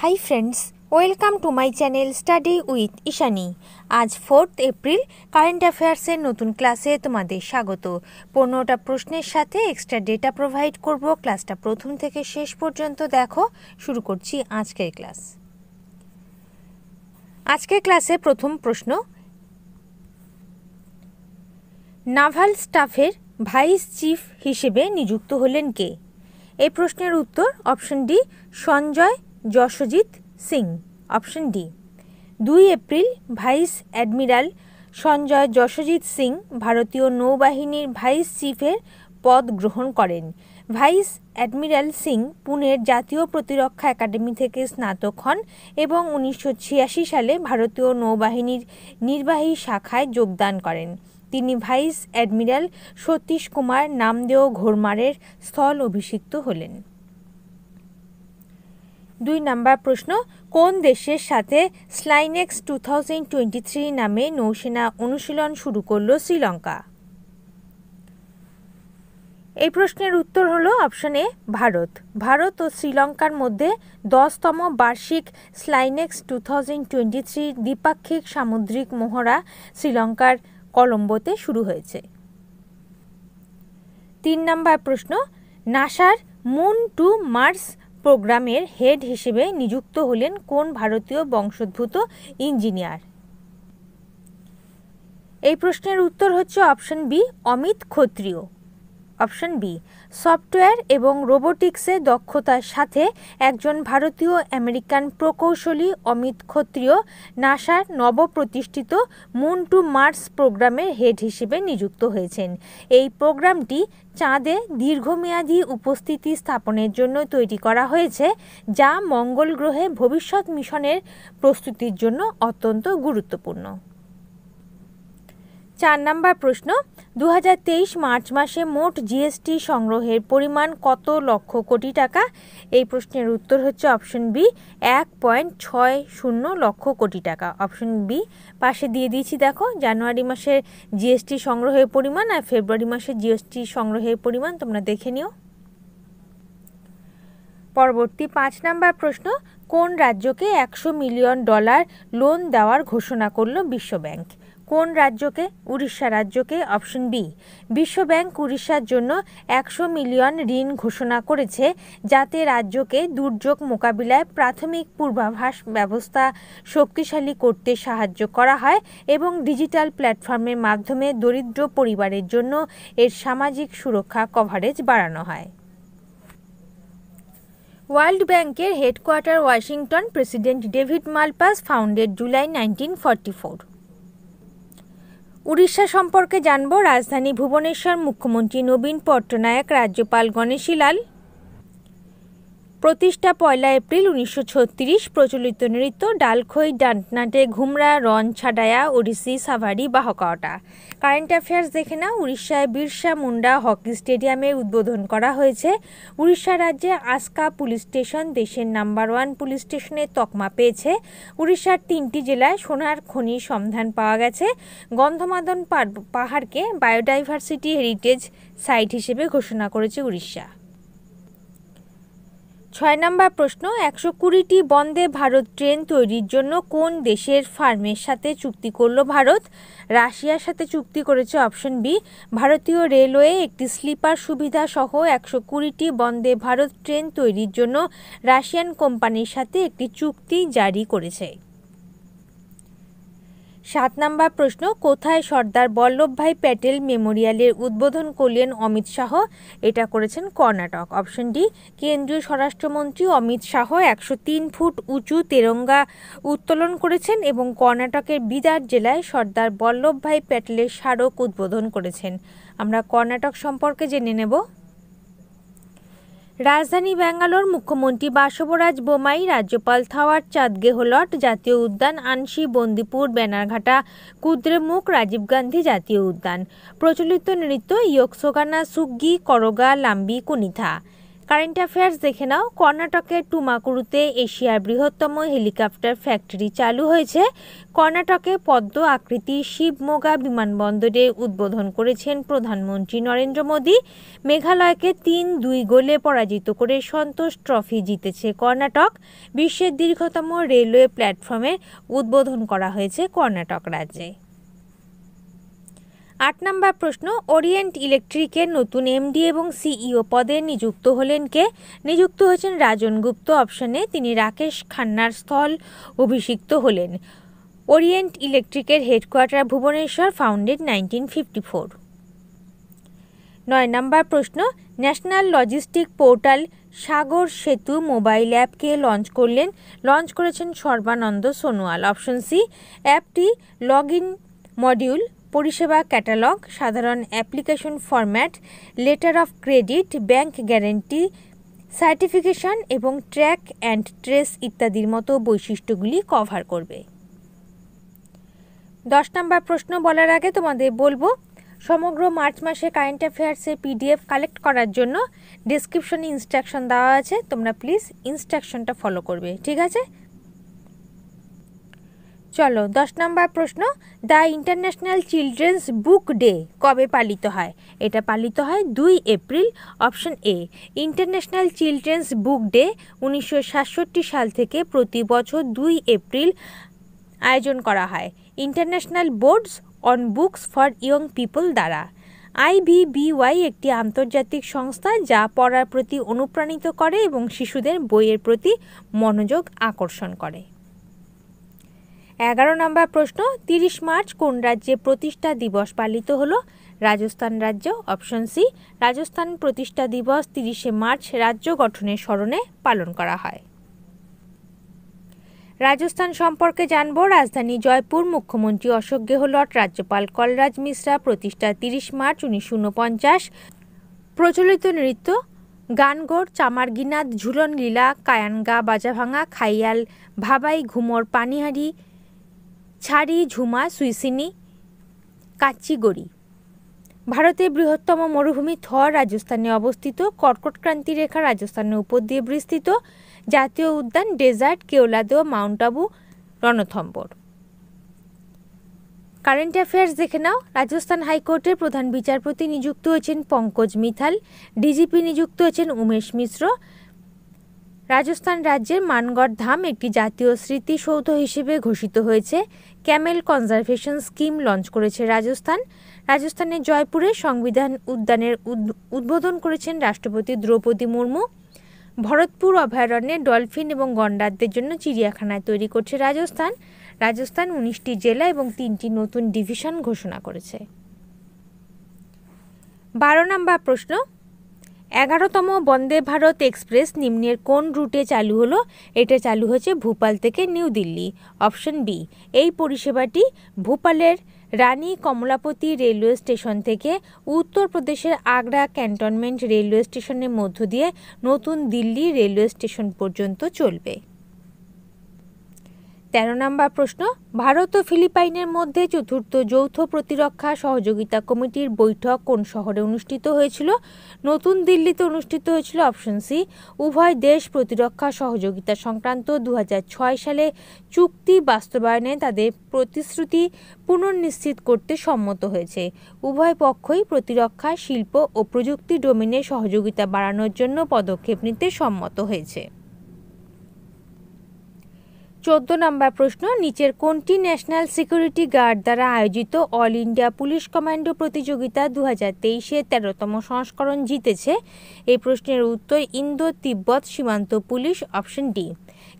high friends welcome to my channel study with Ishani আজ fourth April current অ্যাফেয়ার্সের নতুন ক্লাসে তোমাদের স্বাগত পনেরোটা প্রশ্নের সাথে এক্সট্রা ডেটা প্রোভাইড করব ক্লাসটা প্রথম থেকে শেষ পর্যন্ত দেখো শুরু করছি আজকের ক্লাস আজকের ক্লাসে প্রথম প্রশ্ন নাভাল স্টাফের ভাইস চিফ হিসেবে নিযুক্ত হলেন কে এই প্রশ্নের উত্তর option D Sanjay Jasjit Singh option D দুই April vice admiral Sanjay Jasjit Singh ভারতীয় নৌবাহিনীর ভাইস চিফের পদ গ্রহণ করেন ভাইস অ্যাডমিরাল সিং পুনের জাতীয় প্রতিরক্ষা একাডেমি থেকে স্নাতক হন এবং উনিশশো সালে ভারতীয় নৌবাহিনীর নির্বাহী শাখায় যোগদান করেন তিনি ভাইস অ্যাডমিরাল সতীশ কুমার নামদেও ঘোরমারের স্থল অভিষিক্ত হলেন দুই নাম্বার প্রশ্ন কোন দেশের সাথে SLINEX two thousand twenty three নামে নৌসেনা অনুশীলন শুরু করল শ্রীলঙ্কা এই প্রশ্নের উত্তর হল অপশন এ ভারত ভারত ও শ্রীলঙ্কার মধ্যে দশতম বার্ষিক SLINEX two thousand twenty three দ্বিপাক্ষিক সামুদ্রিক মহড়া শ্রীলঙ্কার কলম্বোতে শুরু হয়েছে তিন নাম্বার প্রশ্ন নাসার মুন টু মার্স প্রোগ্রামের হেড হিসেবে নিযুক্ত হলেন কোন ভারতীয় বংশোদ্ভূত ইঞ্জিনিয়ার এই প্রশ্নের উত্তর হচ্ছে অপশন বি অমিত ক্ষত্রিয় অপশন বি সফটওয়্যার এবং রোবোটিক্সে দক্ষতার সাথে একজন ভারতীয় আমেরিকান প্রকৌশলী অমিত ক্ষত্রিয় নাসার নবপ্রতিষ্ঠিত মুন টু মার্স প্রোগ্রামের হেড হিসেবে নিযুক্ত হয়েছেন এই প্রোগ্রামটি চাঁদে দীর্ঘমেয়াদী উপস্থিতি স্থাপনের জন্য তৈরি করা হয়েছে যা মঙ্গল গ্রহে ভবিষ্যৎ মিশনের প্রস্তুতির জন্য অত্যন্ত গুরুত্বপূর্ণ চার নাম্বার প্রশ্ন দু মার্চ মাসে মোট জিএসটি সংগ্রহের পরিমাণ কত লক্ষ কোটি টাকা এই প্রশ্নের উত্তর হচ্ছে অপশন বি এক পয়েন্ট ছয় শূন্য লক্ষ কোটি টাকা অপশন বি পাশে দিয়ে দিয়েছি দেখো জানুয়ারি মাসের জিএসটি সংগ্রহের পরিমাণ আর ফেব্রুয়ারি মাসের জিএসটি সংগ্রহের পরিমাণ তোমরা দেখে নিও পরবর্তী পাঁচ নাম্বার প্রশ্ন কোন রাজ্যকে একশো মিলিয়ন ডলার লোন দেওয়ার ঘোষণা করল বিশ্বব্যাংক কোন রাজ্যকে উড়িষ্যা রাজ্যকে অপশন বি বিশ্বব্যাংক উড়িষ্যার জন্য একশো মিলিয়ন ঋণ ঘোষণা করেছে যাতে রাজ্যকে দুর্যোগ মোকাবিলায় প্রাথমিক পূর্বাভাস ব্যবস্থা শক্তিশালী করতে সাহায্য করা হয় এবং ডিজিটাল প্ল্যাটফর্মের মাধ্যমে দরিদ্র পরিবারের জন্য এর সামাজিক সুরক্ষা কভারেজ বাড়ানো হয় ওয়ার্ল্ড ব্যাংকের headquarter Washington president David Malpass founded July nineteen forty four Orissa সম্পর্কে জানব রাজধানী ভুবনেশ্বর মুখ্যমন্ত্রী নবীন পট্টনায়ক রাজ্যপাল লাল প্রতিষ্ঠা পয়লা এপ্রিল উনিশশো প্রচলিত নৃত্য ডালখই ডান্টনাটে ঘুমরা রন ছাডায়া ওড়িশি সাভারি বাহকাওটা কারেন্ট অ্যাফেয়ার্স দেখে না উড়িষ্যায় বিরসা মুন্ডা হকি স্টেডিয়ামে উদ্বোধন করা হয়েছে উড়িষ্যা রাজ্যে আসকা পুলিশ স্টেশন দেশের নাম্বার ওয়ান পুলিশ স্টেশনের তকমা পেয়েছে উড়িষ্যার তিনটি জেলায় সোনার খনি সন্ধান পাওয়া গেছে গন্ধমাদন পাহাড়কে বায়োডাইভার্সিটি হেরিটেজ সাইট হিসেবে ঘোষণা করেছে উড়িষ্যা ছয় নম্বর প্রশ্ন একশো কুড়িটি বন্দে ভারত ট্রেন তৈরির জন্য কোন দেশের ফার্মের সাথে চুক্তি করল ভারত রাশিয়ার সাথে চুক্তি করেছে অপশন বি ভারতীয় রেলওয়ে একটি স্লিপার সুবিধা সহ একশো কুড়িটি বন্দে ভারত ট্রেন তৈরির জন্য রাশিয়ান কোম্পানির সাথে একটি চুক্তি জারি করেছে সাত নম্বর প্রশ্ন কোথায় সর্দার বল্লভভাই প্যাটেল মেমোরিয়ালের উদ্বোধন করলেন অমিত শাহ এটা করেছেন কর্ণাটক অপশন ডি কেন্দ্রীয় স্বরাষ্ট্রমন্ত্রী অমিত শাহ একশো তিন ফুট উঁচু তেরঙ্গা উত্তোলন করেছেন এবং কর্ণাটকের বিদার জেলায় সর্দার বল্লভভাই প্যাটেলের স্মারক উদ্বোধন করেছেন আমরা কর্ণাটক সম্পর্কে জেনে নেব রাজধানী ব্যাঙ্গালোর মুখ্যমন্ত্রী বাসবরাজ বোমাই রাজ্যপাল থাওয়ার চাঁদ গেহলট জাতীয় উদ্যান আনসি বন্দিপুর ব্যানারঘাটা কুদ্রেমুখ রাজীব গান্ধী জাতীয় উদ্যান প্রচলিত নৃত্য ইয়কসোগানা সুগ্গি করগা লাম্বি কুনিথা কারেন্ট অ্যাফেয়ার্স দেখে নাও কর্ণাটকের টুমাকুরুতে এশিয়ার বৃহত্তম হেলিকপ্টার ফ্যাক্টরি চালু হয়েছে কর্ণাটকে পদ্ম আকৃতি শিবমোগা বিমানবন্দরে উদ্বোধন করেছেন প্রধানমন্ত্রী নরেন্দ্র মোদী মেঘালয়কে তিন দুই গোলে পরাজিত করে সন্তোষ ট্রফি জিতেছে কর্ণাটক বিশ্বের দীর্ঘতম রেলওয়ে প্ল্যাটফর্মের উদ্বোধন করা হয়েছে কর্ণাটক রাজ্যে আট নম্বর প্রশ্ন ওরিয়েন্ট ইলেকট্রিকের নতুন এমডি এবং সিইও e পদে নিযুক্ত হলেন কে নিযুক্ত হয়েছেন রাজন গুপ্ত অপশনে তিনি রাকেশ খান্নার স্থল অভিষিক্ত হলেন ওরিয়েন্ট ইলেকট্রিকের headquarter Bhubaneswar founded nineteen fifty four নয় নম্বর প্রশ্ন national logistic portal Sagar Setu mobile অ্যাপকে লঞ্চ করলেন লঞ্চ করেছেন সর্বানন্দ সোনোয়াল অপশন সি অ্যাপটি লগ ইন মডিউল পরিষেবা ক্যাটালগ সাধারণ application format letter of credit bank guarantee certification এবং ট্র্যাক অ্যান্ড ট্রেস ইত্যাদির মতো বৈশিষ্ট্যগুলি কভার করবে দশ নম্বর প্রশ্ন বলার আগে তোমাদের বলবো সমগ্র মার্চ মাসে কারেন্ট অ্যাফেয়ার্সে পিডিএফ কালেক্ট করার জন্য ডিসক্রিপশনে ইনস্ট্রাকশন দেওয়া আছে তোমরা প্লিজ ইনস্ট্রাকশনটা ফলো করবে ঠিক আছে চলো দশ নম্বর প্রশ্ন the international children's book day কবে পালিত হয় এটা পালিত হয় দুই এপ্রিল option A international children's book day উনিশশো সাল থেকে প্রতি বছর দুই এপ্রিল আয়োজন করা হয় international boards on books for young people দ্বারা আইভিবিওয়াই একটি আন্তর্জাতিক সংস্থা যা পড়ার প্রতি অনুপ্রাণিত করে এবং শিশুদের বইয়ের প্রতি মনোযোগ আকর্ষণ করে এগারো নম্বর প্রশ্ন তিরিশ মার্চ কোন রাজ্যে প্রতিষ্ঠা দিবস পালিত হলো রাজস্থান রাজ্য অপশন সি রাজস্থান প্রতিষ্ঠা দিবস তিরিশে মার্চ রাজ্য গঠনের স্মরণে পালন করা হয় রাজস্থান সম্পর্কে জানব রাজধানী জয়পুর মুখ্যমন্ত্রী অশোক গেহলট রাজ্যপাল কলরাজ মিশ্রা প্রতিষ্ঠা তিরিশ মার্চ উনিশশো উনপঞ্চাশ প্রচলিত নৃত্য গানগোর চামারগিনাদ ঝুলন লীলা কায়ানগা বাজাভাঙা খাইয়াল ভাবাই ঘুমর পানিহারি ছাড়ি ঝুমা সুইসিনি কাচিগড়ি ভারতের বৃহত্তম মরুভূমি থর রাজস্থানে অবস্থিত কর্কটক্রান্তি রেখা রাজস্থানের উপর দিয়ে বিস্তৃত জাতীয় উদ্যান ডেজার্ট ও mount Abu Ranthambore current affairs দেখে নাও রাজস্থান হাইকোর্টের প্রধান বিচারপতি নিযুক্ত হয়েছেন পঙ্কজ মিথাল ডিজিপি নিযুক্ত হয়েছেন উমেশ মিশ্র রাজস্থান রাজ্যের মানগড় ধাম একটি জাতীয় স্মৃতিসৌধ হিসেবে ঘোষিত হয়েছে ক্যামেল কনজারভেশন স্কিম লঞ্চ করেছে রাজস্থান রাজস্থানের জয়পুরে সংবিধান উদ্যানের উদ্বোধন করেছেন রাষ্ট্রপতি দ্রৌপদী মুর্মু ভরতপুর অভয়ারণ্যে ডলফিন এবং গন্ডারদের জন্য চিড়িয়াখানায় তৈরি করছে রাজস্থান রাজস্থান উনিশটি জেলা এবং তিনটি নতুন ডিভিশন ঘোষণা করেছে বারো নম্বর প্রশ্ন এগারোতম বন্দে ভারত এক্সপ্রেস নিম্নের কোন রুটে চালু হলো এটা চালু হয়েছে ভূপাল থেকে নিউ দিল্লি অপশন বি এই পরিষেবাটি ভূপালের রানী কমলাপতি রেলওয়ে স্টেশন থেকে উত্তরপ্রদেশের আগ্রা ক্যান্টনমেন্ট রেলওয়ে স্টেশনের মধ্য দিয়ে নতুন দিল্লি রেলওয়ে স্টেশন পর্যন্ত চলবে তেরো নম্বর প্রশ্ন ভারত ও ফিলিপাইনের মধ্যে চতুর্থ যৌথ প্রতিরক্ষা সহযোগিতা কমিটির বৈঠক কোন শহরে অনুষ্ঠিত হয়েছিল নতুন দিল্লিতে অনুষ্ঠিত হয়েছিল অপশন সি উভয় দেশ প্রতিরক্ষা সহযোগিতা সংক্রান্ত দু সালে চুক্তি বাস্তবায়নে তাদের প্রতিশ্রুতি পুনর্নিশ্চিত করতে সম্মত হয়েছে উভয় পক্ষই প্রতিরক্ষা শিল্প ও প্রযুক্তি ডোমিনে সহযোগিতা বাড়ানোর জন্য পদক্ষেপ নিতে সম্মত হয়েছে চোদ্দ নম্বর প্রশ্ন নিচের কোনটি ন্যাশনাল সিকিউরিটি গার্ড দ্বারা আয়োজিত অল ইন্ডিয়া পুলিশ কমান্ডো প্রতিযোগিতা দু হাজার তেইশে তেরোতম সংস্করণ জিতেছে এই প্রশ্নের উত্তর ইন্দো তিব্বত সীমান্ত পুলিশ অপশন ডি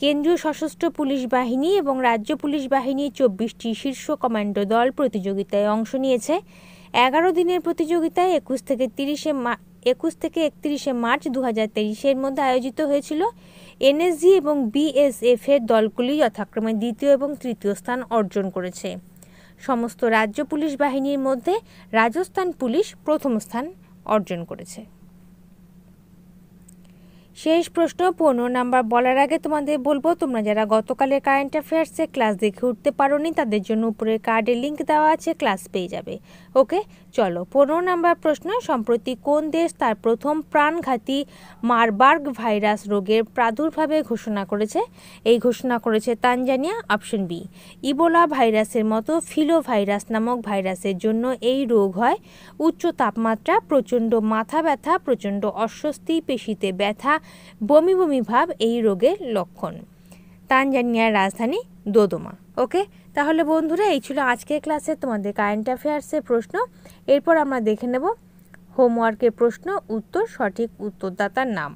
কেন্দ্রীয় সশস্ত্র পুলিশ বাহিনী এবং রাজ্য পুলিশ বাহিনী চব্বিশটি শীর্ষ কমান্ডো দল প্রতিযোগিতায় অংশ নিয়েছে এগারো দিনের প্রতিযোগিতায় একুশ থেকে তিরিশে একুশ থেকে একত্রিশে মার্চ দু হাজার তেইশের মধ্যে আয়োজিত হয়েছিল এনএসজি এবং বিএসএফ এর দলগুলি যথাক্রমে দ্বিতীয় এবং তৃতীয় স্থান অর্জন করেছে সমস্ত রাজ্য পুলিশ বাহিনীর মধ্যে রাজস্থান পুলিশ প্রথম স্থান অর্জন করেছে শেষ প্রশ্ন পনেরো নাম্বার বলার আগে তোমাদের বলবো তোমরা যারা গতকালের কারেন্ট অ্যাফেয়ার্সে ক্লাস দেখে উঠতে পারোনি তাদের জন্য উপরে কার্ডে লিঙ্ক দেওয়া আছে ক্লাস পেয়ে যাবে ওকে চলো পনেরো নম্বর প্রশ্ন সম্প্রতি কোন দেশ তার প্রথম প্রাণঘাতী মারবার্গ ভাইরাস রোগের প্রাদুর্ভাবে ঘোষণা করেছে এই ঘোষণা করেছে তানজানিয়া অপশন বি ইবোলা ভাইরাসের মতো ফিলো ভাইরাস নামক ভাইরাসের জন্য এই রোগ হয় উচ্চ তাপমাত্রা প্রচণ্ড মাথা ব্যথা প্রচণ্ড অস্বস্তি পেশিতে ব্যথা বমি বমি ভাব এই রোগের লক্ষণ তানজানিয়ার রাজধানী দোদোমা ওকে তাহলে বন্ধুরা এই ছিল আজকের ক্লাসে তোমাদের কারেন্ট অ্যাফেয়ার্সের প্রশ্ন এরপর আমরা দেখে নেব হোমওয়ার্কের প্রশ্ন উত্তর সঠিক উত্তরদাতার নাম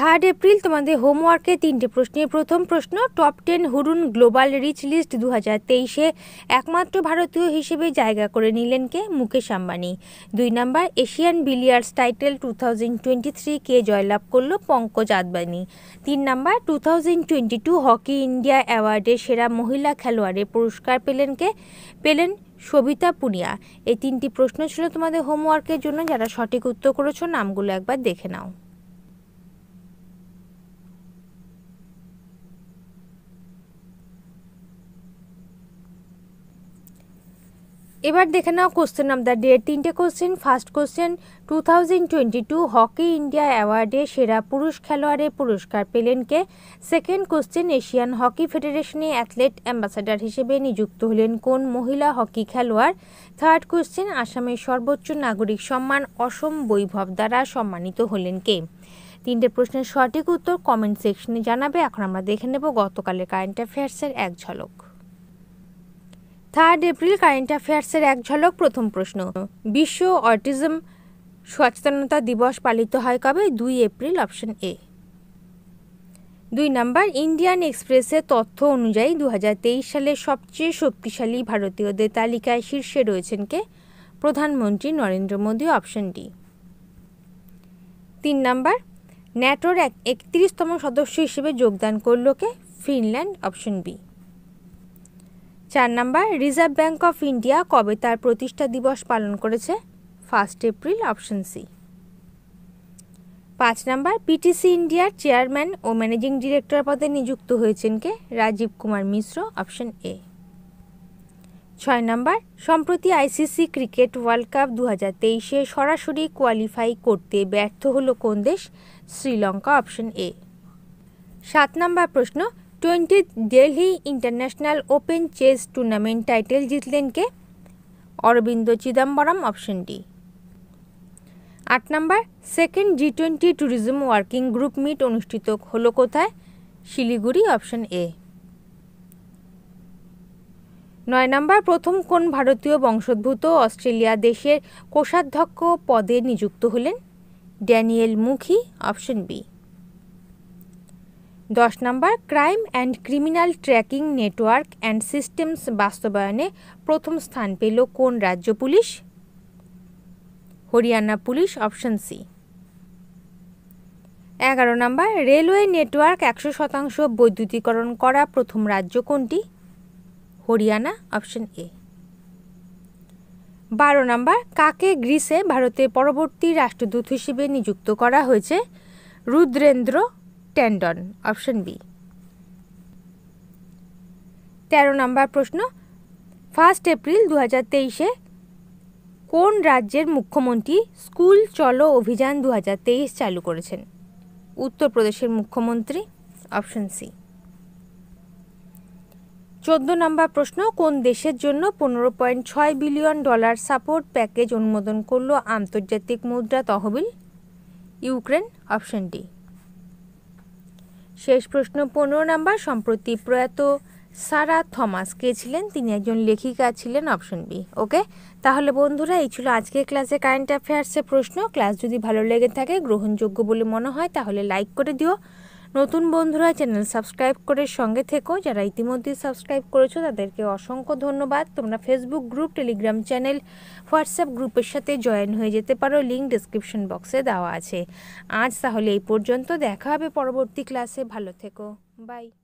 থার্ড এপ্রিল তোমাদের হোমওয়ার্কে তিনটে প্রশ্নে প্রথম প্রশ্ন top ten Hurun global rich list দু হাজার তেইশে একমাত্র ভারতীয় হিসেবে জায়গা করে নিলেন কে মুকেশ আম্বানি দুই number Asian billiards title two thousand twenty three কে জয়লাভ করল পঙ্কজ আদবানি তিন number two thousand twenty two hockey India অ্যাওয়ার্ডে সেরা মহিলা খেলোয়াড়ের পুরস্কার পেলেন কে পেলেন সবিতা পুনিয়া এই তিনটি প্রশ্ন ছিল তোমাদের হোমওয়ার্কের জন্য যারা সঠিক উত্তর করেছো নামগুলো একবার দেখে নাও এবার দেখে নাও কোশ্চেন নাম দ্য ডের তিনটে question first question two thousand twenty two hockey India অ্যাওয়ার্ডে সেরা পুরুষ খেলোয়াড়ের পুরস্কার পেলেন কে সেকেন্ড কোশ্চেন এশিয়ান হকি ফেডারেশনে অ্যাথলেট অ্যাম্বাসাডার হিসেবে নিযুক্ত হলেন কোন মহিলা হকি খেলোয়াড় থার্ড কোশ্চেন আসামের সর্বোচ্চ নাগরিক সম্মান অসম বৈভব দ্বারা সম্মানিত হলেন কে তিনটে প্রশ্নের সঠিক উত্তর কমেন্ট সেকশনে জানাবে এখন আমরা দেখে নেব গতকালের কারেন্ট অ্যাফেয়ার্সের এক ঝলক থার্ড এপ্রিল কারেন্ট অ্যাফেয়ার্সের এক ঝলক প্রথম প্রশ্ন বিশ্ব অটিজম সচেতনতা দিবস পালিত হয় কবে দুই এপ্রিল অপশন এ দুই নম্বর ইন্ডিয়ান এক্সপ্রেসের তথ্য অনুযায়ী দু সালে সবচেয়ে শক্তিশালী ভারতীয়দের তালিকায় শীর্ষে রয়েছেন কে প্রধানমন্ত্রী নরেন্দ্র মোদী অপশন ডি তিন নম্বর ন্যাটোর এক একত্রিশতম সদস্য হিসেবে যোগদান করল কে ফিনল্যান্ড অপশন বি চার number reserve bank of India কবে তার প্রতিষ্ঠা দিবস পালন করেছে ফার্স্ট এপ্রিল অপশন সি পাঁচ নাম্বার পিটিসি ইন্ডিয়ার চেয়ারম্যান ও ম্যানেজিং ডিরেক্টর পদে নিযুক্ত হয়েছেন কে রাজীব কুমার মিশ্র অপশন এ ছয় নাম্বার সম্প্রতি আইসিসি ক্রিকেট ওয়ার্ল্ড কাপ দু হাজার তেইশে সরাসরি কোয়ালিফাই করতে ব্যর্থ হল কোন দেশ শ্রীলঙ্কা অপশন এ সাত নাম্বার প্রশ্ন twenty Delhi international open chess tournament title জিতলেন কে অরবিন্দ চিদাম্বরম অপশন ডি আট number second G twenty tourism working group meet অনুষ্ঠিত হলো কোথায় শিলিগুড়ি অপশন এ নয় নম্বর প্রথম কোন ভারতীয় বংশোদ্ভূত অস্ট্রেলিয়া দেশের কোষাধ্যক্ষ পদে নিযুক্ত হলেন ড্যানিয়েল মুখি অপশন বি দশ number crime and criminal tracking network and systems বাস্তবায়নে প্রথম স্থান পেল কোন রাজ্য পুলিশ হরিয়ানা পুলিশ অপশন সি এগারো নম্বর রেলওয়ে নেটওয়ার্ক একশো শতাংশ বৈদ্যুতিকরণ করা প্রথম রাজ্য কোনটি হরিয়ানা অপশন এ বারো নম্বর কাকে গ্রিসে ভারতের পরবর্তী রাষ্ট্রদূত হিসেবে নিযুক্ত করা হয়েছে রুদ্রেন্দ্র ট্যান্ডন অপশন বি তেরো নম্বর প্রশ্ন ফার্স্ট এপ্রিল দু হাজার তেইশে কোন রাজ্যের মুখ্যমন্ত্রী স্কুল চলো অভিযান দু হাজার তেইশ চালু করেছেন উত্তরপ্রদেশের মুখ্যমন্ত্রী অপশন সি চোদ্দ নম্বর প্রশ্ন কোন দেশের জন্য পনেরো পয়েন্ট ছয় বিলিয়ন ডলার সাপোর্ট প্যাকেজ অনুমোদন করল আন্তর্জাতিক মুদ্রা তহবিল ইউক্রেন অপশন ডি শেষ প্রশ্ন পনেরো নাম্বার সম্প্রতি প্রয়াত সারা থমাস কে ছিলেন তিনি একজন লেখিকা ছিলেন অপশন বি ওকে তাহলে বন্ধুরা এই ছিল আজকের ক্লাসে কারেন্ট অ্যাফেয়ার্সের প্রশ্ন ক্লাস যদি ভালো লেগে থাকে গ্রহণযোগ্য বলে মনে হয় তাহলে লাইক করে দিও নতুন বন্ধুরা চ্যানেল সাবস্ক্রাইব করে সঙ্গে থেকো যারা ইতিমধ্যেই সাবস্ক্রাইব করেছো তাদেরকে অসংখ্য ধন্যবাদ তোমরা Facebook group Telegram channel WhatsApp গ্রুপের সাথে জয়েন হয়ে যেতে পারো লিঙ্ক ডিসক্রিপশন বক্সে দেওয়া আছে আজ তাহলে এই পর্যন্ত দেখা হবে পরবর্তী ক্লাসে ভালো থেকো বাই